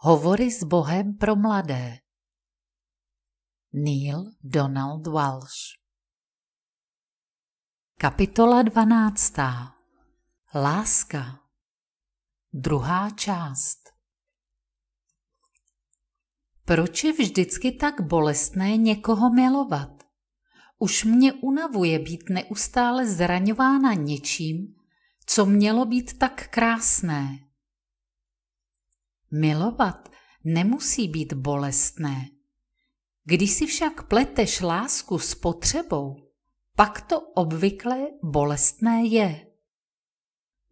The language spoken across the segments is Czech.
Hovory s Bohem pro mladé. Neil Donald Walsh Kapitola 12. Láska. Druhá část. Proč je vždycky tak bolestné někoho milovat? Už mě unavuje být neustále zraňována něčím, co mělo být tak krásné. Milovat nemusí být bolestné. Když si však pleteš lásku s potřebou, pak to obvykle bolestné je.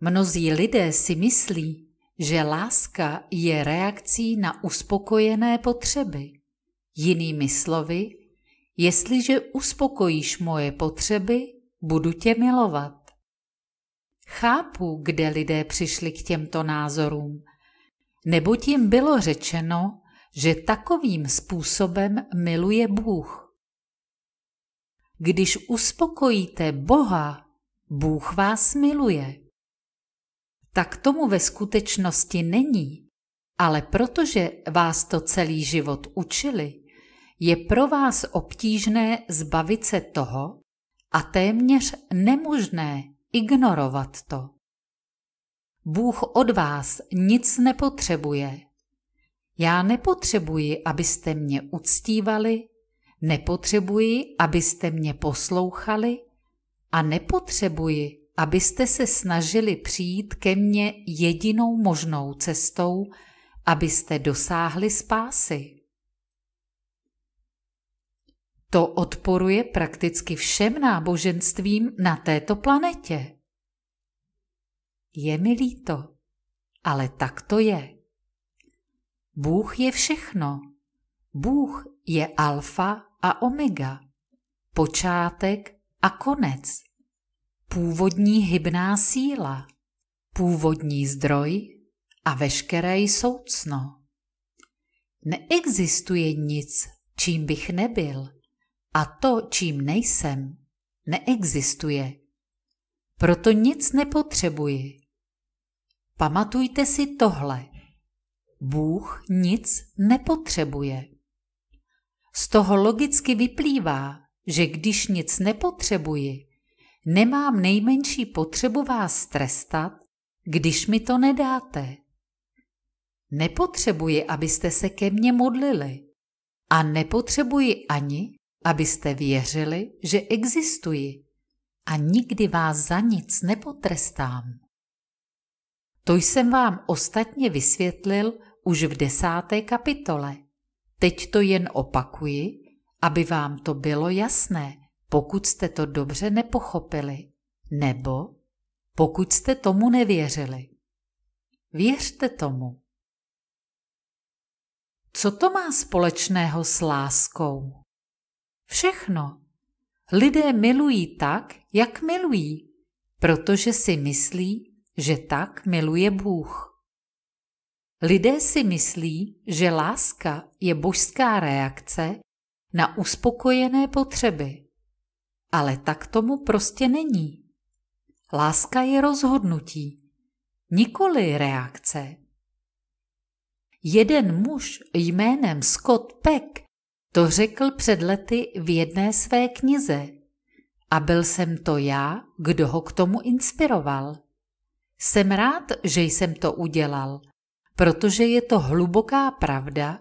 Mnozí lidé si myslí, že láska je reakcí na uspokojené potřeby. Jinými slovy, jestliže uspokojíš moje potřeby, budu tě milovat. Chápu, kde lidé přišli k těmto názorům – neboť jim bylo řečeno, že takovým způsobem miluje Bůh. Když uspokojíte Boha, Bůh vás miluje. Tak tomu ve skutečnosti není, ale protože vás to celý život učili, je pro vás obtížné zbavit se toho a téměř nemožné ignorovat to. Bůh od vás nic nepotřebuje. Já nepotřebuji, abyste mě uctívali, nepotřebuji, abyste mě poslouchali a nepotřebuji, abyste se snažili přijít ke mně jedinou možnou cestou, abyste dosáhli spásy. To odporuje prakticky všem náboženstvím na této planetě. Je mi líto, ale tak to je. Bůh je všechno. Bůh je alfa a omega, počátek a konec, původní hybná síla, původní zdroj a veškeré soucno. Neexistuje nic, čím bych nebyl, a to, čím nejsem, neexistuje. Proto nic nepotřebuji. Pamatujte si tohle. Bůh nic nepotřebuje. Z toho logicky vyplývá, že když nic nepotřebuji, nemám nejmenší potřebu vás trestat, když mi to nedáte. Nepotřebuji, abyste se ke mně modlili. A nepotřebuji ani, abyste věřili, že existuji. A nikdy vás za nic nepotrestám. To jsem vám ostatně vysvětlil už v desáté kapitole. Teď to jen opakuji, aby vám to bylo jasné, pokud jste to dobře nepochopili, nebo pokud jste tomu nevěřili. Věřte tomu. Co to má společného s láskou? Všechno. Lidé milují tak, jak milují, protože si myslí, že tak miluje Bůh. Lidé si myslí, že láska je božská reakce na uspokojené potřeby. Ale tak tomu prostě není. Láska je rozhodnutí, nikoli reakce. Jeden muž jménem Scott Peck to řekl před lety v jedné své knize a byl jsem to já, kdo ho k tomu inspiroval. Jsem rád, že jsem to udělal, protože je to hluboká pravda,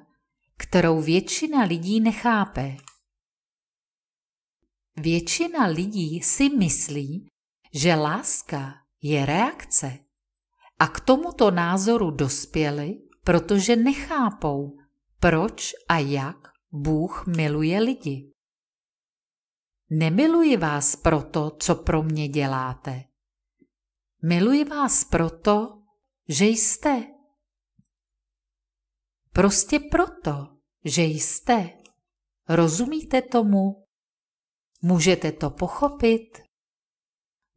kterou většina lidí nechápe. Většina lidí si myslí, že láska je reakce. A k tomuto názoru dospěli, protože nechápou, proč a jak Bůh miluje lidi. Nemiluji vás proto, co pro mě děláte, Miluji vás proto, že jste. Prostě proto, že jste. Rozumíte tomu? Můžete to pochopit?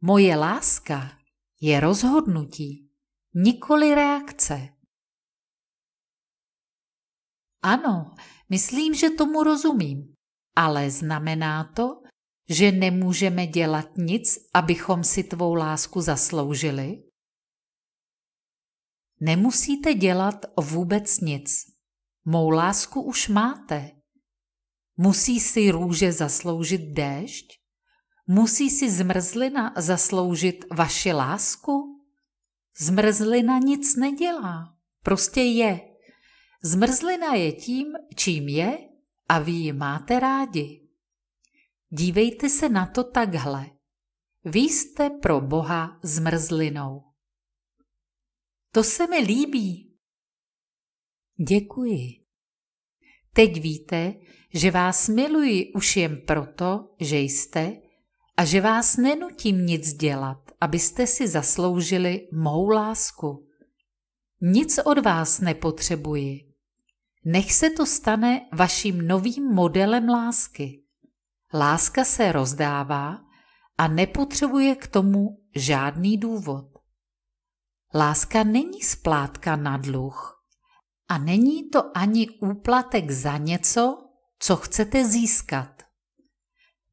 Moje láska je rozhodnutí, nikoli reakce. Ano, myslím, že tomu rozumím, ale znamená to, že nemůžeme dělat nic, abychom si tvou lásku zasloužili? Nemusíte dělat vůbec nic. Mou lásku už máte. Musí si růže zasloužit déšť? Musí si zmrzlina zasloužit vaši lásku? Zmrzlina nic nedělá, prostě je. Zmrzlina je tím, čím je a vy ji máte rádi. Dívejte se na to takhle. Vy jste pro Boha zmrzlinou. To se mi líbí. Děkuji. Teď víte, že vás miluji už jen proto, že jste a že vás nenutím nic dělat, abyste si zasloužili mou lásku. Nic od vás nepotřebuji. Nech se to stane vaším novým modelem lásky. Láska se rozdává a nepotřebuje k tomu žádný důvod. Láska není splátka na dluh a není to ani úplatek za něco, co chcete získat.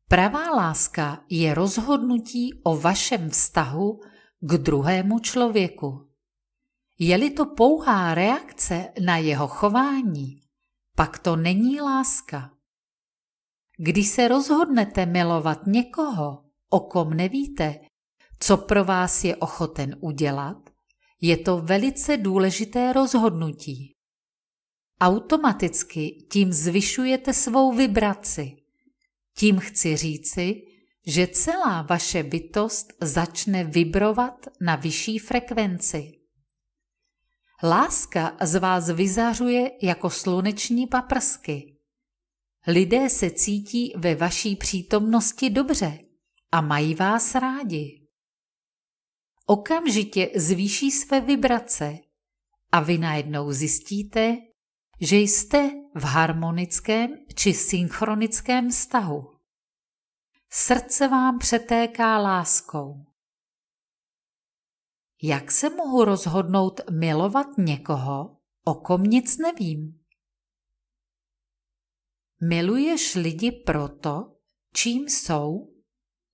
Pravá láska je rozhodnutí o vašem vztahu k druhému člověku. Je-li to pouhá reakce na jeho chování, pak to není láska. Když se rozhodnete milovat někoho, o kom nevíte, co pro vás je ochoten udělat, je to velice důležité rozhodnutí. Automaticky tím zvyšujete svou vibraci. Tím chci říci, že celá vaše bytost začne vibrovat na vyšší frekvenci. Láska z vás vyzařuje jako sluneční paprsky. Lidé se cítí ve vaší přítomnosti dobře a mají vás rádi. Okamžitě zvýší své vibrace a vy najednou zjistíte, že jste v harmonickém či synchronickém vztahu. Srdce vám přetéká láskou. Jak se mohu rozhodnout milovat někoho, o kom nic nevím? Miluješ lidi proto, čím jsou,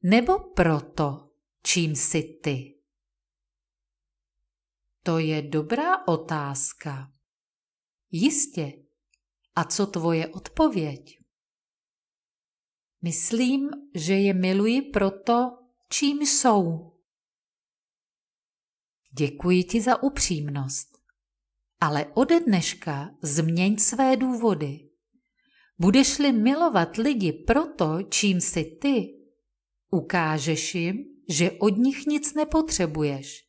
nebo proto, čím jsi ty? To je dobrá otázka. Jistě. A co tvoje odpověď? Myslím, že je miluji proto, čím jsou. Děkuji ti za upřímnost, ale ode dneška změň své důvody. Budeš-li milovat lidi proto, čím jsi ty, ukážeš jim, že od nich nic nepotřebuješ.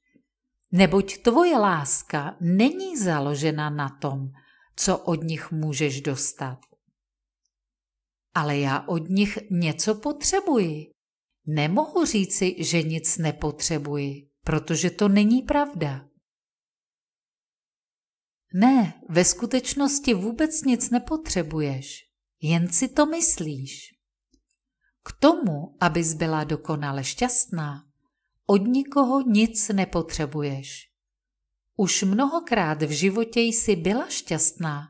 Neboť tvoje láska není založena na tom, co od nich můžeš dostat. Ale já od nich něco potřebuji. Nemohu říci, že nic nepotřebuji, protože to není pravda. Ne, ve skutečnosti vůbec nic nepotřebuješ jen si to myslíš. K tomu, abys byla dokonale šťastná, od nikoho nic nepotřebuješ. Už mnohokrát v životě jsi byla šťastná,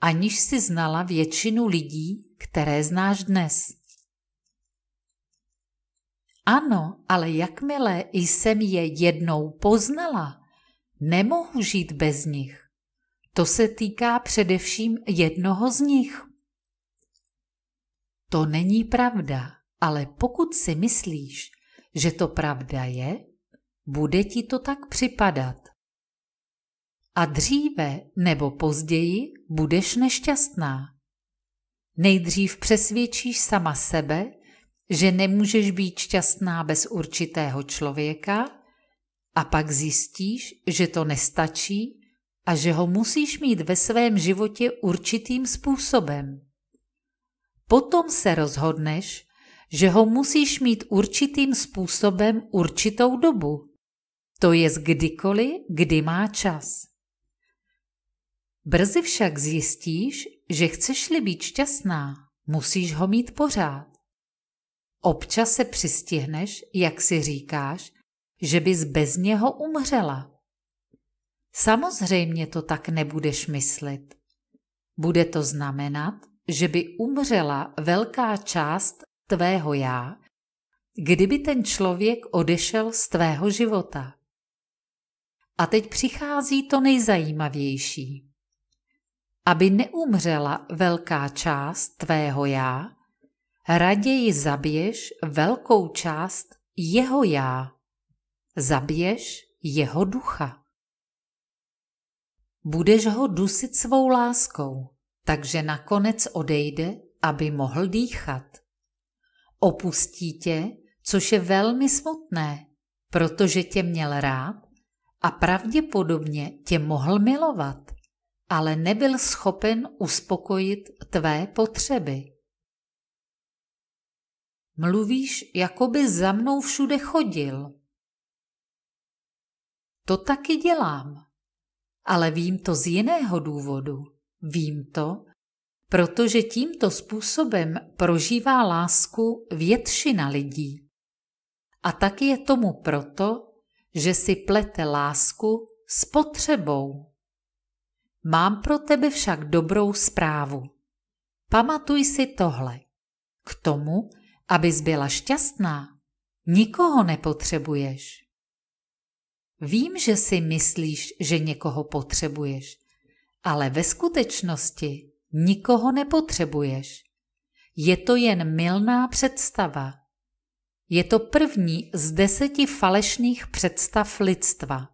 aniž si znala většinu lidí, které znáš dnes. Ano, ale jakmile jsem je jednou poznala, nemohu žít bez nich. To se týká především jednoho z nich. To není pravda, ale pokud si myslíš, že to pravda je, bude ti to tak připadat. A dříve nebo později budeš nešťastná. Nejdřív přesvědčíš sama sebe, že nemůžeš být šťastná bez určitého člověka, a pak zjistíš, že to nestačí a že ho musíš mít ve svém životě určitým způsobem potom se rozhodneš, že ho musíš mít určitým způsobem určitou dobu. To je kdykoliv, kdy má čas. Brzy však zjistíš, že chceš-li být šťastná, musíš ho mít pořád. Občas se přistihneš, jak si říkáš, že bys bez něho umřela. Samozřejmě to tak nebudeš myslet. Bude to znamenat, že by umřela velká část tvého já, kdyby ten člověk odešel z tvého života. A teď přichází to nejzajímavější. Aby neumřela velká část tvého já, raději zabiješ velkou část jeho já. Zabiješ jeho ducha. Budeš ho dusit svou láskou takže nakonec odejde, aby mohl dýchat. Opustí tě, což je velmi smutné, protože tě měl rád a pravděpodobně tě mohl milovat, ale nebyl schopen uspokojit tvé potřeby. Mluvíš, jako by za mnou všude chodil. To taky dělám, ale vím to z jiného důvodu. Vím to, protože tímto způsobem prožívá lásku většina lidí. A tak je tomu proto, že si plete lásku s potřebou. Mám pro tebe však dobrou zprávu. Pamatuj si tohle. K tomu, abys byla šťastná, nikoho nepotřebuješ. Vím, že si myslíš, že někoho potřebuješ, ale ve skutečnosti nikoho nepotřebuješ. Je to jen milná představa. Je to první z deseti falešných představ lidstva.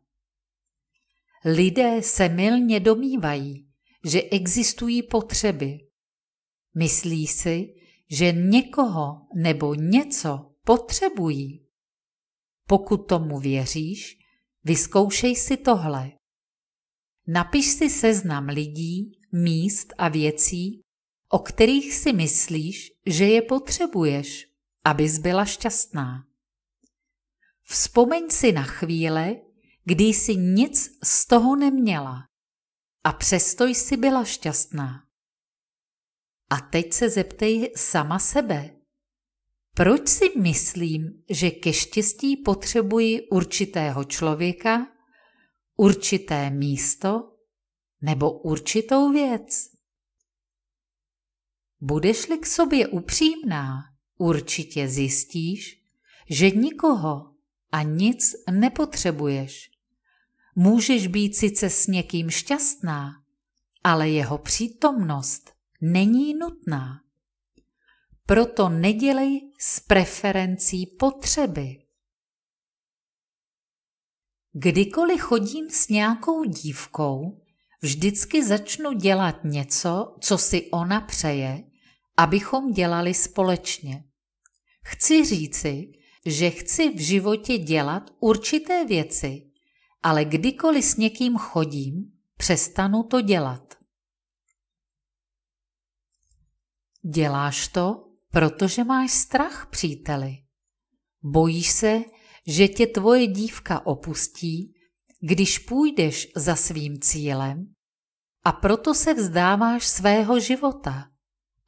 Lidé se milně domývají, že existují potřeby. Myslí si, že někoho nebo něco potřebují. Pokud tomu věříš, vyzkoušej si tohle. Napiš si seznam lidí, míst a věcí, o kterých si myslíš, že je potřebuješ, abys byla šťastná. Vzpomeň si na chvíle, kdy jsi nic z toho neměla a přesto jsi byla šťastná. A teď se zeptej sama sebe. Proč si myslím, že ke štěstí potřebuji určitého člověka určité místo nebo určitou věc. Budeš-li k sobě upřímná, určitě zjistíš, že nikoho a nic nepotřebuješ. Můžeš být sice s někým šťastná, ale jeho přítomnost není nutná. Proto nedělej s preferencí potřeby. Kdykoliv chodím s nějakou dívkou, vždycky začnu dělat něco, co si ona přeje, abychom dělali společně. Chci říci, že chci v životě dělat určité věci, ale kdykoliv s někým chodím, přestanu to dělat. Děláš to, protože máš strach, příteli. Bojíš se, že tě tvoje dívka opustí, když půjdeš za svým cílem a proto se vzdáváš svého života,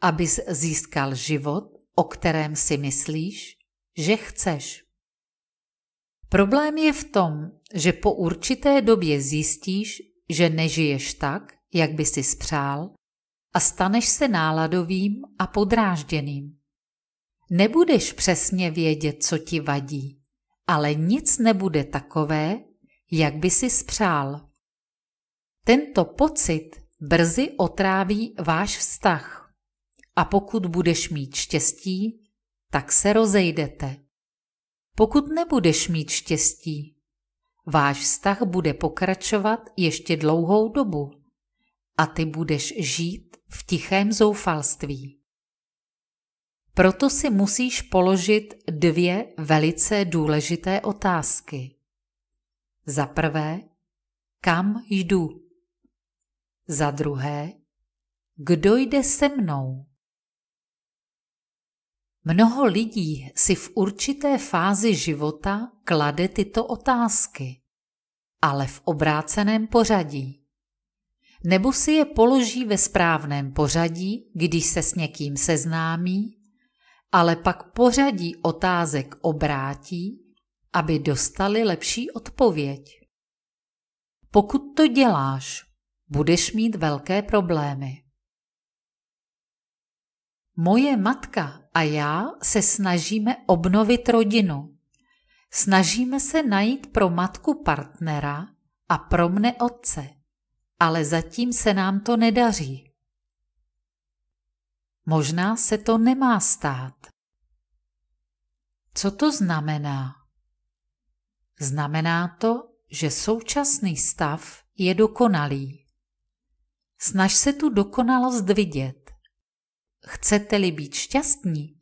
abys získal život, o kterém si myslíš, že chceš. Problém je v tom, že po určité době zjistíš, že nežiješ tak, jak by si spřál, a staneš se náladovým a podrážděným. Nebudeš přesně vědět, co ti vadí, ale nic nebude takové, jak by si spřál. Tento pocit brzy otráví váš vztah a pokud budeš mít štěstí, tak se rozejdete. Pokud nebudeš mít štěstí, váš vztah bude pokračovat ještě dlouhou dobu a ty budeš žít v tichém zoufalství. Proto si musíš položit dvě velice důležité otázky. Za prvé, kam jdu? Za druhé, kdo jde se mnou? Mnoho lidí si v určité fázi života klade tyto otázky, ale v obráceném pořadí. Nebo si je položí ve správném pořadí, když se s někým seznámí ale pak pořadí otázek obrátí, aby dostali lepší odpověď. Pokud to děláš, budeš mít velké problémy. Moje matka a já se snažíme obnovit rodinu. Snažíme se najít pro matku partnera a pro mne otce, ale zatím se nám to nedaří. Možná se to nemá stát. Co to znamená? Znamená to, že současný stav je dokonalý. Snaž se tu dokonalost vidět. Chcete-li být šťastní,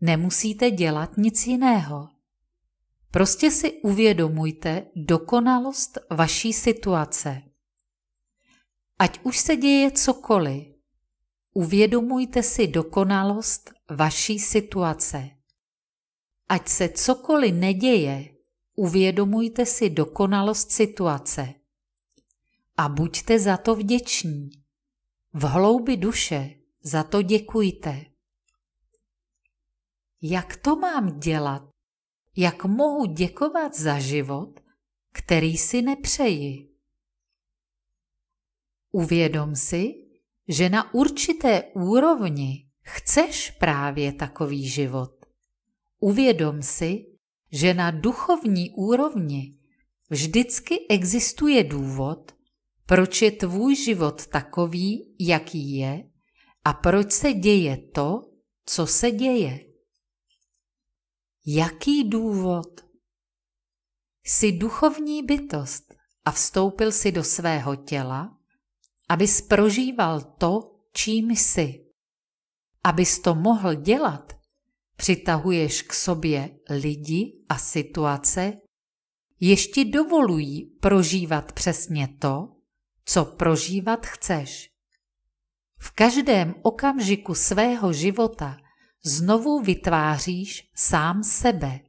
nemusíte dělat nic jiného. Prostě si uvědomujte dokonalost vaší situace. Ať už se děje cokoliv, Uvědomujte si dokonalost vaší situace. Ať se cokoliv neděje, uvědomujte si dokonalost situace. A buďte za to vděční. V hloubi duše za to děkujte. Jak to mám dělat? Jak mohu děkovat za život, který si nepřeji? Uvědom si, že na určité úrovni chceš právě takový život. Uvědom si, že na duchovní úrovni vždycky existuje důvod, proč je tvůj život takový, jaký je, a proč se děje to, co se děje. Jaký důvod? Jsi duchovní bytost a vstoupil si do svého těla, abys prožíval to, čím jsi. Abys to mohl dělat, přitahuješ k sobě lidi a situace, ještě dovolují prožívat přesně to, co prožívat chceš. V každém okamžiku svého života znovu vytváříš sám sebe.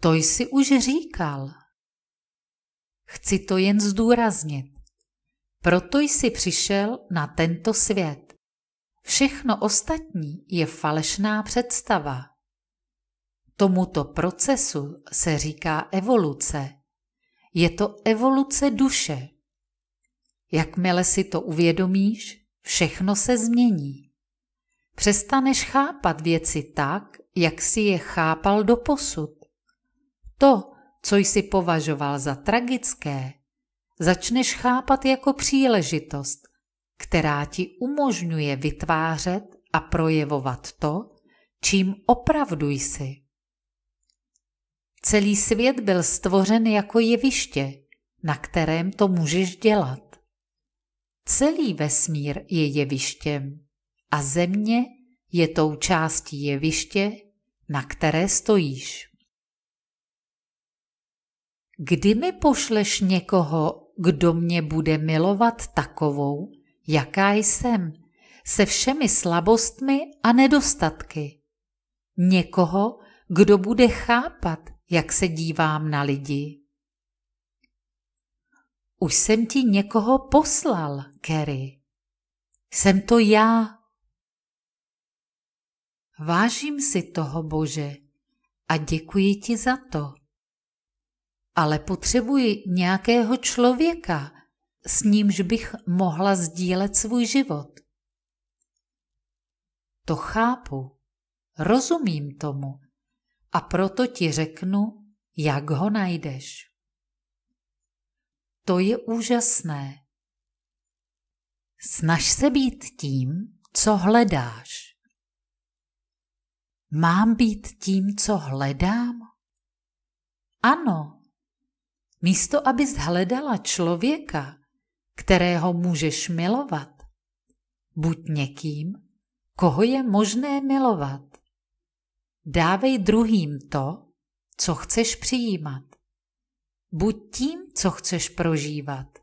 To jsi už říkal. Chci to jen zdůraznit. Proto jsi přišel na tento svět. Všechno ostatní je falešná představa. Tomuto procesu se říká evoluce. Je to evoluce duše. Jakmile si to uvědomíš, všechno se změní. Přestaneš chápat věci tak, jak si je chápal do posud. To, co jsi považoval za tragické, začneš chápat jako příležitost, která ti umožňuje vytvářet a projevovat to, čím opravdu jsi. Celý svět byl stvořen jako jeviště, na kterém to můžeš dělat. Celý vesmír je jevištěm a země je tou částí jeviště, na které stojíš. Kdy mi pošleš někoho, kdo mě bude milovat takovou, jaká jsem, se všemi slabostmi a nedostatky. Někoho, kdo bude chápat, jak se dívám na lidi. Už jsem ti někoho poslal, Kerry. Jsem to já. Vážím si toho, Bože, a děkuji ti za to ale potřebuji nějakého člověka, s nímž bych mohla sdílet svůj život. To chápu, rozumím tomu a proto ti řeknu, jak ho najdeš. To je úžasné. Snaž se být tím, co hledáš. Mám být tím, co hledám? Ano, místo abys hledala člověka, kterého můžeš milovat, buď někým, koho je možné milovat. Dávej druhým to, co chceš přijímat. Buď tím, co chceš prožívat.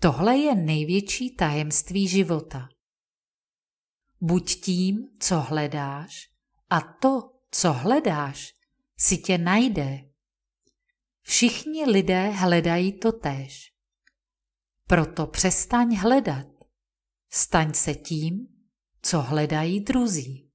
Tohle je největší tajemství života. Buď tím, co hledáš, a to, co hledáš, si tě najde. Všichni lidé hledají to též. Proto přestaň hledat. Staň se tím, co hledají druzí.